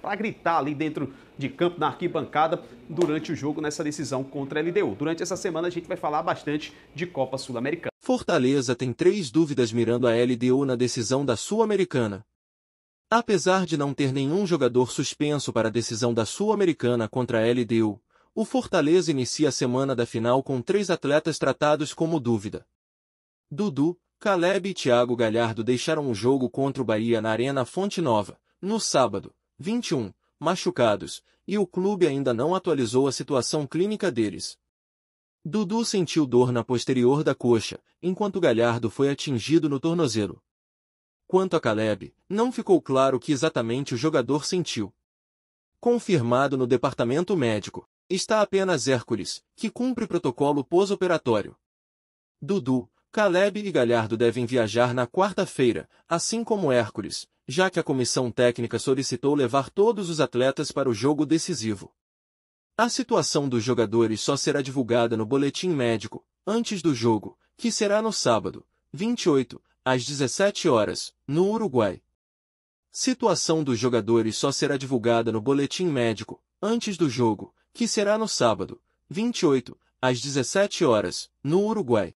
para gritar ali dentro de campo, na arquibancada, durante o jogo nessa decisão contra a LDU. Durante essa semana a gente vai falar bastante de Copa Sul-Americana. Fortaleza tem três dúvidas mirando a LDU na decisão da Sul-Americana. Apesar de não ter nenhum jogador suspenso para a decisão da Sul-Americana contra a LDU, o Fortaleza inicia a semana da final com três atletas tratados como dúvida. Dudu, Caleb e Thiago Galhardo deixaram o jogo contra o Bahia na Arena Fonte Nova, no sábado, 21, machucados, e o clube ainda não atualizou a situação clínica deles. Dudu sentiu dor na posterior da coxa, enquanto Galhardo foi atingido no tornozelo. Quanto a Caleb, não ficou claro o que exatamente o jogador sentiu. Confirmado no departamento médico, está apenas Hércules, que cumpre protocolo pós-operatório. Dudu, Caleb e Galhardo devem viajar na quarta-feira, assim como Hércules, já que a comissão técnica solicitou levar todos os atletas para o jogo decisivo. A situação dos jogadores só será divulgada no boletim médico, antes do jogo, que será no sábado, 28, às 17 horas, no Uruguai. Situação dos jogadores só será divulgada no boletim médico, antes do jogo, que será no sábado, 28, às 17 horas, no Uruguai.